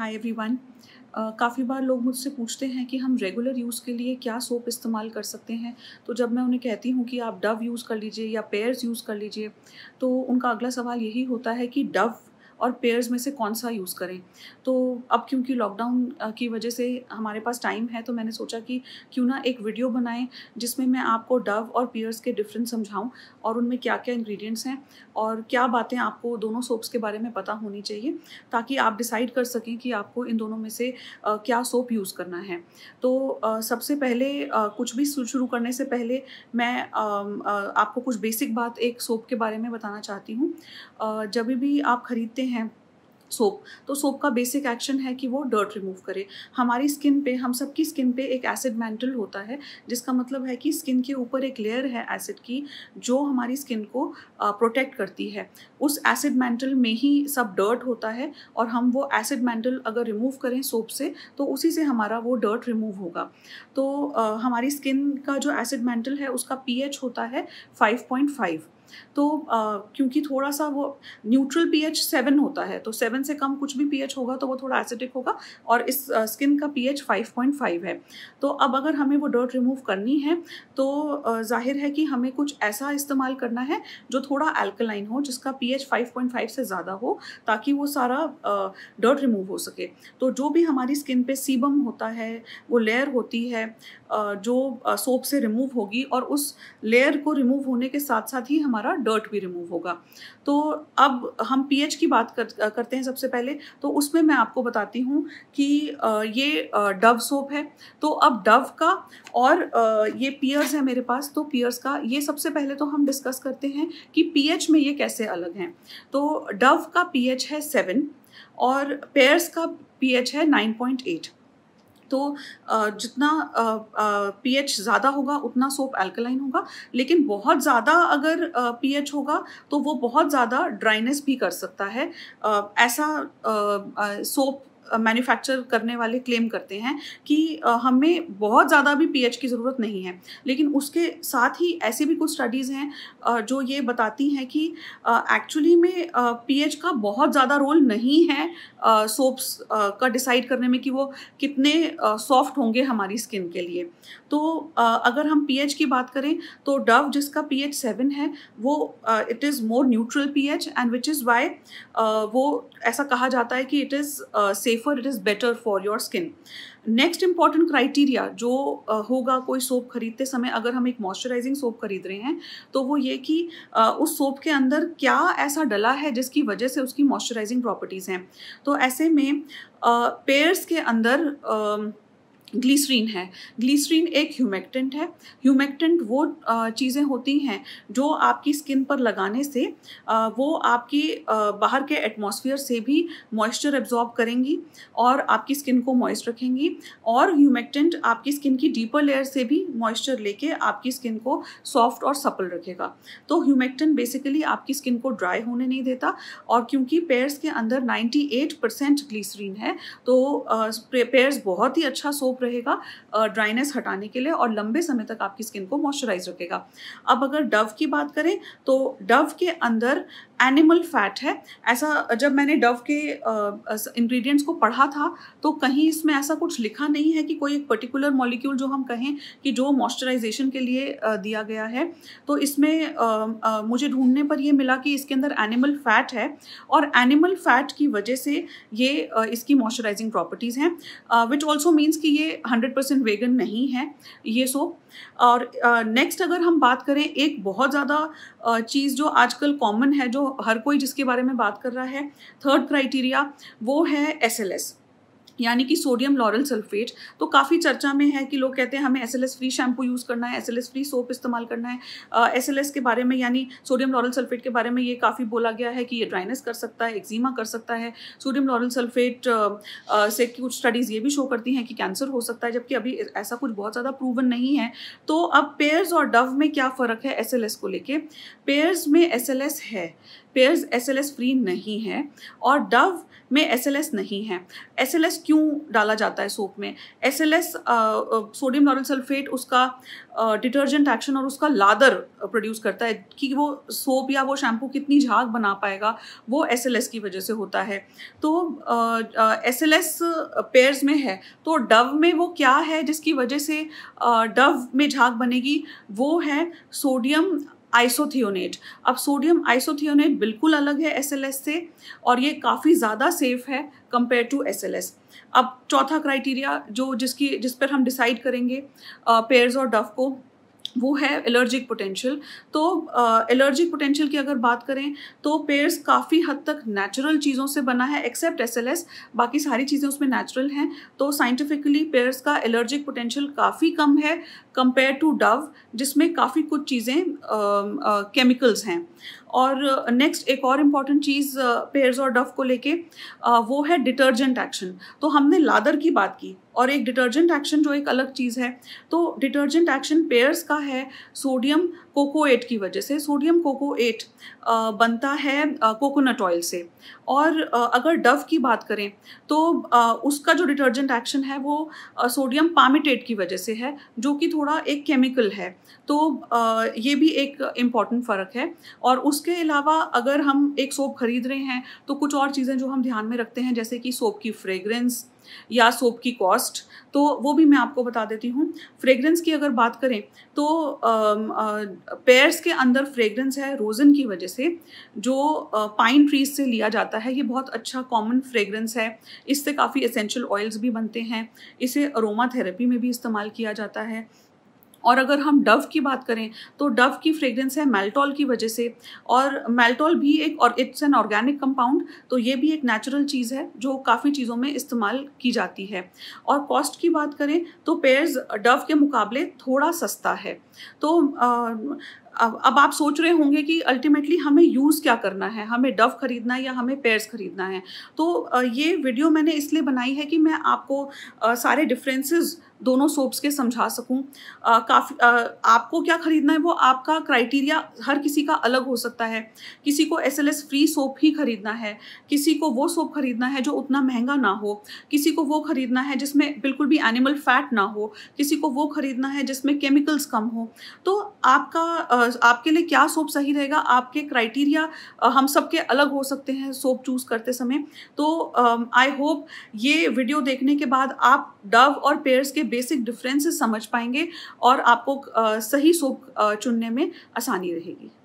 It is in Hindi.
हाय एवरीवन काफ़ी बार लोग मुझसे पूछते हैं कि हम रेगुलर यूज़ के लिए क्या सोप इस्तेमाल कर सकते हैं तो जब मैं उन्हें कहती हूँ कि आप डव यूज़ कर लीजिए या पेयर्स यूज़ कर लीजिए तो उनका अगला सवाल यही होता है कि डव और पेयर्स में से कौन सा यूज़ करें तो अब क्योंकि लॉकडाउन की वजह से हमारे पास टाइम है तो मैंने सोचा कि क्यों ना एक वीडियो बनाएं जिसमें मैं आपको डव और पेयर्स के डिफरेंस समझाऊँ और उनमें क्या क्या इंग्रेडिएंट्स हैं और क्या बातें आपको दोनों सोप्स के बारे में पता होनी चाहिए ताकि आप डिसाइड कर सकें कि आपको इन दोनों में से क्या सोप यूज़ करना है तो सबसे पहले कुछ भी शुरू करने से पहले मैं आपको कुछ बेसिक बात एक सोप के बारे में बताना चाहती हूँ जब भी आप ख़रीदते हैं हैं सोप तो सोप का बेसिक एक्शन है कि वो डर्ट रिमूव करे हमारी स्किन पे हम सबकी स्किन पे एक एसिड मेंटल होता है जिसका मतलब है कि स्किन के ऊपर एक लेयर है एसिड की जो हमारी स्किन को प्रोटेक्ट करती है उस एसिड मेंटल में ही सब डर्ट होता है और हम वो एसिड मेंटल अगर रिमूव करें सोप से तो उसी से हमारा वो डर्ट रिमूव होगा तो आ, हमारी स्किन का जो एसिड मेंटल है उसका पी होता है फाइव पॉइंट फाइव तो क्योंकि थोड़ा सा वो न्यूट्रल पीएच सेवन होता है तो सेवन से कम कुछ भी पीएच होगा तो वो थोड़ा एसिडिक होगा और इस स्किन का पीएच 5.5 है तो अब अगर हमें वो डर्ट रिमूव करनी है तो जाहिर है कि हमें कुछ ऐसा इस्तेमाल करना है जो थोड़ा एल्कलाइन हो जिसका पीएच फाइव से ज़्यादा हो ताकि वो सारा डर्ट रिमूव हो सके तो जो भी हमारी स्किन पे सीबम होता है वो लेयर होती है जो सोप से रिमूव होगी और उस लेयर को रिमूव होने के साथ साथ ही हमारे हमारा डर्ट भी रिमूव होगा तो अब हम पीएच की बात कर, करते हैं सबसे पहले तो उसमें मैं आपको बताती हूँ कि ये डव सोप है तो अब डव का और ये पियर्स है मेरे पास तो पियर्स का ये सबसे पहले तो हम डिस्कस करते हैं कि पीएच में ये कैसे अलग हैं तो डव का पीएच है सेवन और पेयर्स का पीएच है नाइन पॉइंट एट तो जितना पीएच ज़्यादा होगा उतना सोप एल्कलाइन होगा लेकिन बहुत ज़्यादा अगर पीएच होगा तो वो बहुत ज़्यादा ड्राइनेस भी कर सकता है ऐसा सोप मैन्युफैक्चर करने वाले क्लेम करते हैं कि हमें बहुत ज़्यादा भी पीएच की ज़रूरत नहीं है लेकिन उसके साथ ही ऐसे भी कुछ स्टडीज़ हैं जो ये बताती हैं कि एक्चुअली में पीएच का बहुत ज़्यादा रोल नहीं है सोप्स का डिसाइड करने में कि वो कितने सॉफ्ट होंगे हमारी स्किन के लिए तो अगर हम पीएच की बात करें तो डव जिसका पी सेवन है वो it is more neutral P and which is why वो ऐसा कहा जाता है कि it is safer it is better for your skin next important criteria जो होगा कोई सोप खरीदते समय अगर हम एक मॉइस्चराइजिंग सोप खरीद रहे हैं तो वो ये कि उस सोप के अंदर क्या ऐसा डला है जिसकी वजह से उसकी मॉइस्चराइजिंग प्रॉपर्टीज़ हैं तो ऐसे में पेयर्स के अंदर ग्लीसरीन है ग्लीसरीन एक ह्यूमेक्टेंट है ह्यूमेक्टेंट वो चीज़ें होती हैं जो आपकी स्किन पर लगाने से वो आपकी बाहर के एटमॉस्फेयर से भी मॉइस्चर एब्जॉर्ब करेंगी और आपकी स्किन को मॉइस्ट रखेंगी और ह्यूमेक्टेंट आपकी स्किन की डीपर लेयर से भी मॉइस्चर लेके आपकी स्किन को सॉफ्ट और सपल रखेगा तो ह्यूमेक्टेंट बेसिकली आपकी स्किन को ड्राई होने नहीं देता और क्योंकि पेयर्स के अंदर नाइन्टी परसेंट ग्लीसरीन है तो पेयर्स बहुत ही अच्छा सोप रहेगा ड्राइनेस हटाने के लिए और लंबे समय तक आपकी स्किन को मॉइस्चराइज रखेगा अब अगर डव की बात करें तो डव के अंदर एनिमल फैट है ऐसा जब मैंने डव के इंग्रेडिएंट्स को पढ़ा था तो कहीं इसमें ऐसा कुछ लिखा नहीं है कि कोई एक पर्टिकुलर मॉलिक्यूल जो हम कहें कि जो मॉइस्चराइजेशन के लिए दिया गया है तो इसमें आ, आ, मुझे ढूंढने पर यह मिला कि इसके अंदर एनिमल फैट है और एनिमल फैट की वजह से ये इसकी मॉइस्चराइजिंग प्रॉपर्टीज़ हैं विच ऑल्सो मीन्स कि ये हंड्रेड परसेंट वेगन नहीं है ये सो और नेक्स्ट uh, अगर हम बात करें एक बहुत ज़्यादा uh, चीज़ जो आजकल कॉमन है जो हर कोई जिसके बारे में बात कर रहा है थर्ड क्राइटेरिया वो है एस एल एस यानी कि सोडियम लॉरल सल्फेट तो काफ़ी चर्चा में है कि लोग कहते हैं हमें एस फ्री शैम्पू यूज़ करना है एस फ्री सोप इस्तेमाल करना है एस एस के बारे में यानी सोडियम लॉरल सल्फेट के बारे में ये काफ़ी बोला गया है कि ये ड्राइनेस कर सकता है एक्जीमा कर सकता है सोडियम लॉरल सल्फेट से कुछ स्टडीज़ ये भी शो करती हैं कि कैंसर हो सकता है जबकि अभी ऐसा कुछ बहुत ज़्यादा प्रूवन नहीं है तो अब पेयर्स और डव में क्या फ़र्क है एस को लेके पेयर्स में एस है पेयर्स एस फ्री नहीं है और डव में एस नहीं है एस क्यों डाला जाता है सोप में S L S sodium lauryl sulphate उसका डिटर्जेंट uh, एक्शन और उसका लादर प्रोड्यूस करता है कि वो सोप या वो शैम्पू कितनी झाग बना पाएगा वो एस एल एस की वजह से होता है तो एस एल एस पेयर्स में है तो डव में वो क्या है जिसकी वजह से डव uh, में झाग बनेगी वो है सोडियम आइसोथियोनेट अब सोडियम आइसोथियोनेट बिल्कुल अलग है एस से और ये काफ़ी ज़्यादा सेफ है कंपेयर टू एस अब चौथा क्राइटेरिया जो जिसकी जिस पर हम डिसाइड करेंगे पेयर्स और डफ को वो है एलर्जिक पोटेंशियल तो एलर्जिक पोटेंशियल की अगर बात करें तो पेयर्स काफ़ी हद तक नेचुरल चीज़ों से बना है एक्सेप्ट एस बाकी सारी चीज़ें उसमें नेचुरल हैं तो साइंटिफिकली पेयर्स का एलर्जिक पोटेंशियल काफ़ी कम है कंपेयर टू डव जिसमें काफ़ी कुछ चीज़ें केमिकल्स हैं और नेक्स्ट एक और इम्पॉर्टेंट चीज़ पेयर्स और डव को लेके वो है डिटर्जेंट एक्शन तो हमने लादर की बात की और एक डिटर्जेंट एक्शन जो एक अलग चीज़ है तो डिटर्जेंट एक्शन पेयर्स का है सोडियम कोकोएट की वजह से सोडियम कोकोएट बनता है कोकोनट ऑयल से और अगर डव की बात करें तो उसका जो डिटर्जेंट एक्शन है वो सोडियम पामिटेट की वजह से है जो कि थोड़ा एक केमिकल है तो ये भी एक इम्पॉर्टेंट फ़र्क है और उसके अलावा अगर हम एक सोप ख़रीद रहे हैं तो कुछ और चीज़ें जो हम ध्यान में रखते हैं जैसे कि सोप की फ्रेगरेंस या सोप की कॉस्ट तो वो भी मैं आपको बता देती हूँ फ्रेगरेंस की अगर बात करें तो पेयर्स के अंदर फ्रेगरेंस है रोजन की वजह से जो पाइन ट्रीज से लिया जाता है ये बहुत अच्छा कॉमन फ्रेगरेंस है इससे काफ़ी एसेंशियल ऑयल्स भी बनते हैं इसे अरोमा थेरेपी में भी इस्तेमाल किया जाता है और अगर हम डव की बात करें तो डव की फ्रेगरेंस है मेल्टॉल की वजह से और मेल्टॉल भी एक और इट्स एन ऑर्गेनिक कंपाउंड तो ये भी एक नेचुरल चीज़ है जो काफ़ी चीज़ों में इस्तेमाल की जाती है और कॉस्ट की बात करें तो पेयर्स डव के मुकाबले थोड़ा सस्ता है तो अब अब आप सोच रहे होंगे कि अल्टीमेटली हमें यूज़ क्या करना है हमें डव खरीदना है या हमें पेयर्स खरीदना है तो ये वीडियो मैंने इसलिए बनाई है कि मैं आपको सारे डिफरेंसेस दोनों सोप्स के समझा सकूं काफ़ी आपको क्या ख़रीदना है वो आपका क्राइटेरिया हर किसी का अलग हो सकता है किसी को S L S free soap ही ख़रीदना है किसी को वो सोप ख़रीदना है जो उतना महंगा ना हो किसी को वो ख़रीदना है जिसमें बिल्कुल भी एनिमल फ़ैट ना हो किसी को वो ख़रीदना है जिसमें केमिकल्स कम हो तो आपका आपके लिए क्या सोप सही रहेगा आपके क्राइटेरिया हम सबके अलग हो सकते हैं सोप चूज़ करते समय तो आई होप ये वीडियो देखने के बाद आप डव और पेयर्स के बेसिक डिफरेंसेस समझ पाएंगे और आपको सही सोप चुनने में आसानी रहेगी